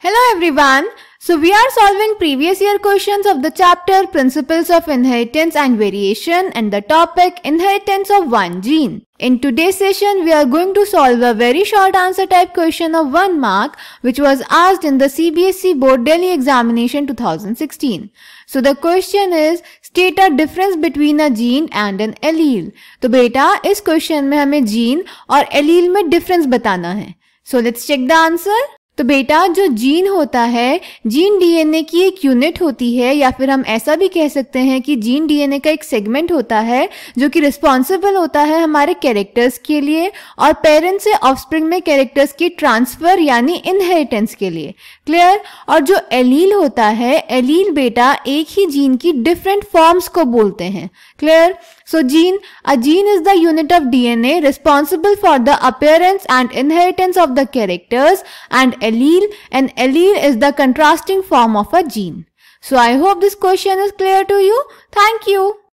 Hello everyone. So we are solving previous year questions of the chapter Principles of Inheritance and Variation and the topic Inheritance of One Gene. In today's session, we are going to solve a very short answer type question of 1 mark which was asked in the CBSE Board Delhi Examination 2016. So the question is, state a difference between a gene and an allele. beta is question question में gene aur allele allele difference batana hai. So let's check the answer. तो बेटा जो gene होता है gene DNA की एक unit होती है या फिर हम ऐसा भी कह सकते हैं कि जीन डीएनए का एक सेगमेंट होता है जो कि रिस्पॉन्सिबल होता है हमारे कैरेक्टर्स के लिए और पेरेंट्स से ऑफस्प्रिंग में कैरेक्टर्स की ट्रांसफर यानी इनहेरिटेंस के लिए क्लियर और जो एलील होता है एलील बेटा एक ही जीन की डिफरेंट फॉर्म्स को बोलते हैं clear So gene, a gene is the unit of DNA responsible for the appearance and inheritance of the characters and allele, an allele is the contrasting form of a gene. So I hope this question is clear to you. Thank you.